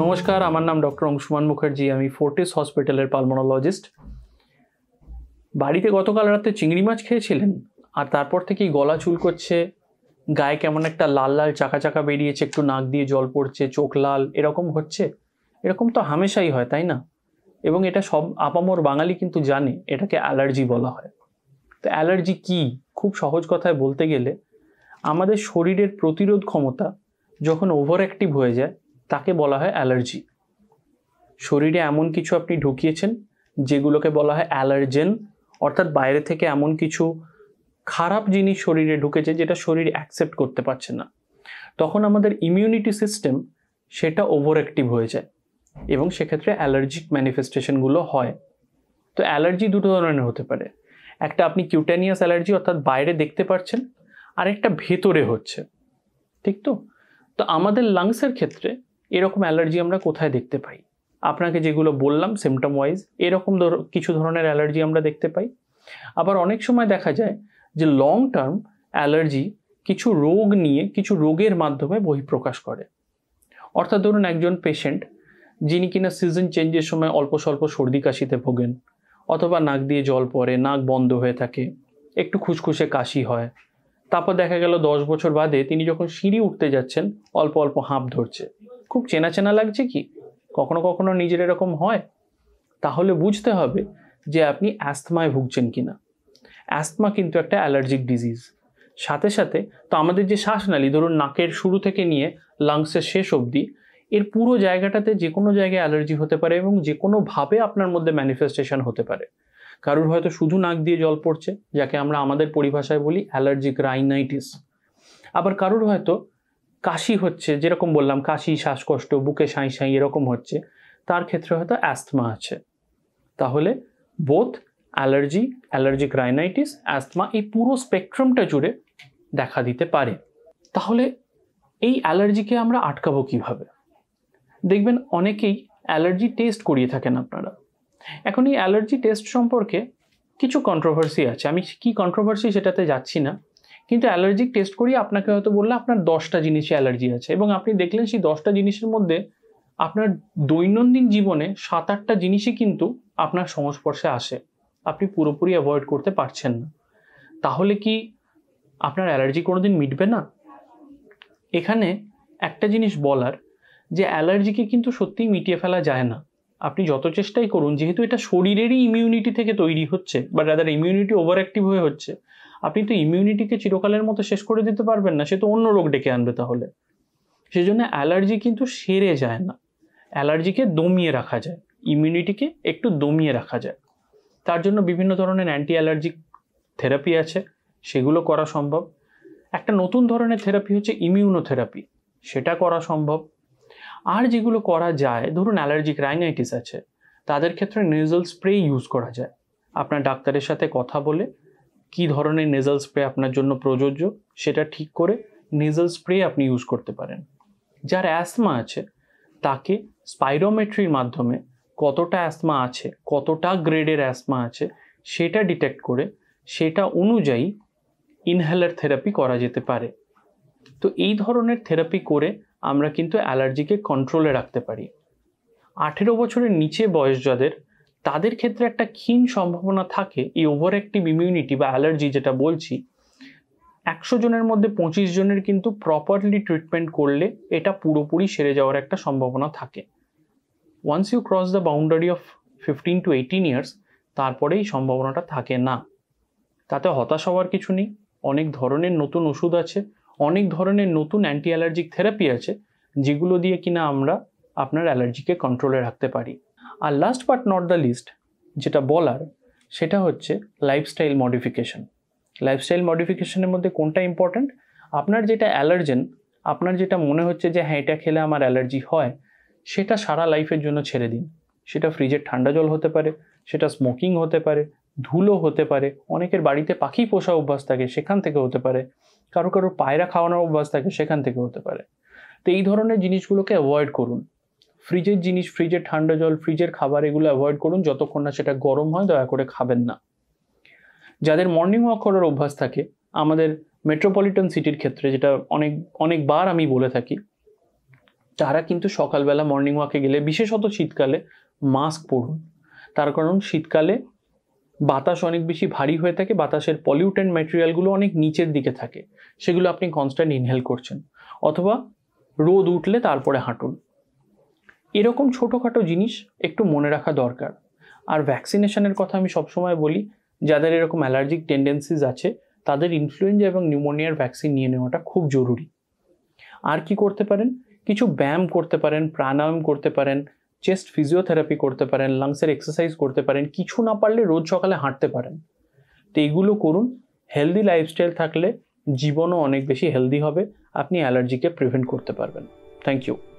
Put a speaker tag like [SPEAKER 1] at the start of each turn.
[SPEAKER 1] নমস্কার আমার নাম ডক্টর অংশুমান মুখার্জি আমি ফোর্টিস হসপিটালের পালমোনোলজিস্ট বাড়িতে গতকাল রাতে চিংড়ি মাছ খেয়েছিলেন আর তারপর থেকেই গলা চুলকোচ্ছে গায়ে কেমন একটা লাল লাল চাকা চাকা বেরিয়েছে একটু নাক দিয়ে জল পড়ছে চোখ লাল এরকম হচ্ছে এরকম তো হামেশাই হয় তাই না এবং এটা সব আপামর বাঙালি কিন্তু জানে এটাকে অ্যালার্জি বলা হয় তো অ্যালার্জি কি খুব সহজ কথায় বলতে গেলে আমাদের শরীরের প্রতিরোধ ক্ষমতা যখন ওভার অ্যাক্টিভ হয়ে যায় তাকে বলা হয় অ্যালার্জি শরীরে এমন কিছু আপনি ঢুকিয়েছেন যেগুলোকে বলা হয় অ্যালার্জেন অর্থাৎ বাইরে থেকে এমন কিছু খারাপ জিনিস শরীরে ঢুকেছে যেটা শরীর অ্যাকসেপ্ট করতে পারছে না তখন আমাদের ইমিউনিটি সিস্টেম সেটা ওভার অ্যাক্টিভ হয়ে যায় এবং সেক্ষেত্রে অ্যালার্জিক ম্যানিফেস্টেশনগুলো হয় তো অ্যালার্জি দুটো ধরনের হতে পারে একটা আপনি কিউটানিয়াস অ্যালার্জি অর্থাৎ বাইরে দেখতে পাচ্ছেন আর একটা ভেতরে হচ্ছে ঠিক তো তো আমাদের লাংসের ক্ষেত্রে এরকম অ্যালার্জি আমরা কোথায় দেখতে পাই আপনাকে যেগুলো বললাম সিমটম ওয়াইজ এরকম কিছু ধরনের অ্যালার্জি আমরা দেখতে পাই আবার অনেক সময় দেখা যায় যে লং টার্ম অ্যালার্জি কিছু রোগ নিয়ে কিছু রোগের মাধ্যমে বহিঃপ্রকাশ করে অর্থাৎ ধরুন একজন পেশেন্ট যিনি কিনা সিজন চেঞ্জের সময় অল্প স্বল্প সর্দি কাশিতে ভোগেন অথবা নাক দিয়ে জল পড়ে নাক বন্ধ হয়ে থাকে একটু খুশখুশে কাশি হয় তারপর দেখা গেল দশ বছর বাদে তিনি যখন সিঁড়ি উঠতে যাচ্ছেন অল্প অল্প হাঁপ ধরছে খুব চেনা চেনা লাগছে কি কখনো কখনো নিজের এরকম হয় তাহলে বুঝতে হবে যে আপনি অ্যাস্থমায় ভুগছেন কি না অ্যাস্থমা কিন্তু একটা অ্যালার্জিক ডিজিজ সাথে সাথে তো আমাদের যে শ্বাসনালী ধরুন নাকের শুরু থেকে নিয়ে লাংসের শেষ অবধি এর পুরো জায়গাটাতে যে কোনো জায়গায় অ্যালার্জি হতে পারে এবং যে কোনোভাবে আপনার মধ্যে ম্যানিফেস্টেশন হতে পারে কারোর হয়তো শুধু নাক দিয়ে জল পড়ছে যাকে আমরা আমাদের পরিভাষায় বলি অ্যালার্জিক রাইনাইটিস আবার কারোর হয়তো কাশি হচ্ছে যেরকম বললাম কাশি শ্বাসকষ্ট বুকে সাঁই সাঁই এরকম হচ্ছে তার ক্ষেত্রে হয়তো অ্যাস্থমা আছে তাহলে both allergy allergic rhinitis asthma এই পুরো স্পেকট্রামটা জুড়ে দেখা দিতে পারে তাহলে এই অ্যালার্জিকে আমরা আটকাবো কিভাবে দেখবেন অনেকেই অ্যালার্জি টেস্ট করিয়ে থাকেন আপনারা এখন এই অ্যালার্জি টেস্ট সম্পর্কে কিছু কন্ট্রোভার্সি আছে আমি কি কন্ট্রোভার্সি সেটাতে যাচ্ছি না কিন্তু অ্যালার্জিক টেস্ট করি আপনাকে হয়তো বললো আপনার দশটা জিনিসে অ্যালার্জি আছে এবং আপনি দেখলেন সেই দশটা জিনিসের মধ্যে আপনার দৈনন্দিন জীবনে সাত আটটা জিনিসই কিন্তু আপনার সংস্পর্শে আসে আপনি পুরোপুরি অ্যাভয়েড করতে পারছেন না তাহলে কি আপনার অ্যালার্জি কোনো দিন মিটবে না এখানে একটা জিনিস বলার যে অ্যালার্জিকে কিন্তু সত্যিই মিটিয়ে ফেলা যায় না আপনি যত চেষ্টাই করুন যেহেতু এটা শরীরেরই ইমিউনিটি থেকে তৈরি হচ্ছে বা রাদার ইমিউনিটি ওভার অ্যাক্টিভ হয়ে হচ্ছে আপনি তো ইমিউনিটিকে চিরকালের মতো শেষ করে দিতে পারবেন না সে তো অন্য রোগ ডেকে আনবে তাহলে সেই জন্য অ্যালার্জি কিন্তু সেরে যায় না অ্যালার্জিকে দমিয়ে রাখা যায় ইমিউনিটিকে একটু দমিয়ে রাখা যায় তার জন্য বিভিন্ন ধরনের অ্যান্টি অ্যালার্জিক থেরাপি আছে সেগুলো করা সম্ভব একটা নতুন ধরনের থেরাপি হচ্ছে ইমিউনোথেরাপি সেটা করা সম্ভব আর যেগুলো করা যায় ধরুন অ্যালার্জিক রাইনাইটিস আছে তাদের ক্ষেত্রে নেজল স্প্রে ইউজ করা যায় আপনার ডাক্তারের সাথে কথা বলে কি ধরনের নেজাল স্প্রে আপনার জন্য প্রযোজ্য সেটা ঠিক করে নেজাল স্প্রে আপনি ইউজ করতে পারেন যার অ্যাসমা আছে তাকে স্পাইরোমেট্রির মাধ্যমে কতটা অ্যাসমা আছে কতটা গ্রেডের অ্যাসমা আছে সেটা ডিটেক্ট করে সেটা অনুযায়ী ইনহেলার থেরাপি করা যেতে পারে তো এই ধরনের থেরাপি করে আমরা কিন্তু অ্যালার্জিকে কন্ট্রোলে রাখতে পারি আঠেরো বছরের নিচে বয়স যাদের তাদের ক্ষেত্রে একটা ক্ষীণ সম্ভাবনা থাকে এই ওভার অ্যাক্টিভ ইমিউনিটি বা অ্যালার্জি যেটা বলছি একশো জনের মধ্যে পঁচিশ জনের কিন্তু প্রপারলি ট্রিটমেন্ট করলে এটা পুরোপুরি সেরে যাওয়ার একটা সম্ভাবনা থাকে once you cross the boundary of fifteen to eighteen years তারপরে এই সম্ভাবনাটা থাকে না তাতে হতাশ হওয়ার কিছু নেই অনেক ধরনের নতুন ওষুধ আছে অনেক ধরনের নতুন অ্যান্টি অ্যালার্জিক থেরাপি আছে যেগুলো দিয়ে কিনা আমরা আপনার অ্যালার্জিকে কন্ট্রোলে রাখতে পারি আর last but not the least যেটা বলার সেটা হচ্ছে লাইফস্টাইল মডিফিকেশন লাইফস্টাইল মডিফিকেশনের মধ্যে কোনটা ইম্পর্ট্যান্ট আপনার যেটা অ্যালার্জেন আপনার যেটা মনে হচ্ছে যে হ্যাঁ এটা খেলে আমার অ্যালার্জি হয় সেটা সারা লাইফের জন্য ছেড়ে দিন সেটা ফ্রিজের ঠান্ডা জল হতে পারে সেটা স্মোকিং হতে পারে ধুলো হতে পারে অনেকের বাড়িতে পাখি পোষা অভ্যাস থাকে সেখান থেকে হতে পারে কারো কারো পায়রা খাওয়ানোর অভ্যাস থাকে সেখান থেকে হতে পারে তো এই ধরনের জিনিসগুলোকে অ্যাভয়েড করুন ফ্রিজের জিনিস ফ্রিজের ঠান্ডা জল ফ্রিজের খাবার এগুলো অ্যাভয়েড করুন যতক্ষণ না সেটা গরম হয় দয়া করে খাবেন না যাদের মর্নিং ওয়াক করার অভ্যাস থাকে আমাদের মেট্রোপলিটন সিটির ক্ষেত্রে যেটা অনেক অনেকবার আমি বলে থাকি তারা কিন্তু সকালবেলা মর্নিং ওয়াকে গেলে বিশেষত শীতকালে মাস্ক পরুন তার কারণ শীতকালে বাতাস অনেক বেশি ভারী হয়ে থাকে বাতাসের পলিউটেন্ট ম্যাটেরিয়ালগুলো অনেক নিচের দিকে থাকে সেগুলো আপনি কনস্ট্যান্ট ইনহেল করছেন অথবা রোদ উঠলে তারপরে হাঁটুন এরকম ছোটোখাটো জিনিস একটু মনে রাখা দরকার আর ভ্যাকসিনেশনের কথা আমি সবসময় বলি যাদের এরকম অ্যালার্জিক টেন্ডেন্সিস আছে তাদের ইনফ্লুয়েঞ্জা এবং নিউমোনিয়ার ভ্যাকসিন নিয়ে নেওয়াটা খুব জরুরি আর কি করতে পারেন কিছু ব্যায়াম করতে পারেন প্রাণায়াম করতে পারেন চেস্ট ফিজিওথেরাপি করতে পারেন লাংসের এক্সারসাইজ করতে পারেন কিছু না পারলে রোজ সকালে হাঁটতে পারেন তো এগুলো করুন হেলদি লাইফস্টাইল থাকলে জীবনও অনেক বেশি হেলদি হবে আপনি অ্যালার্জিকে প্রিভেন্ট করতে পারবেন থ্যাংক ইউ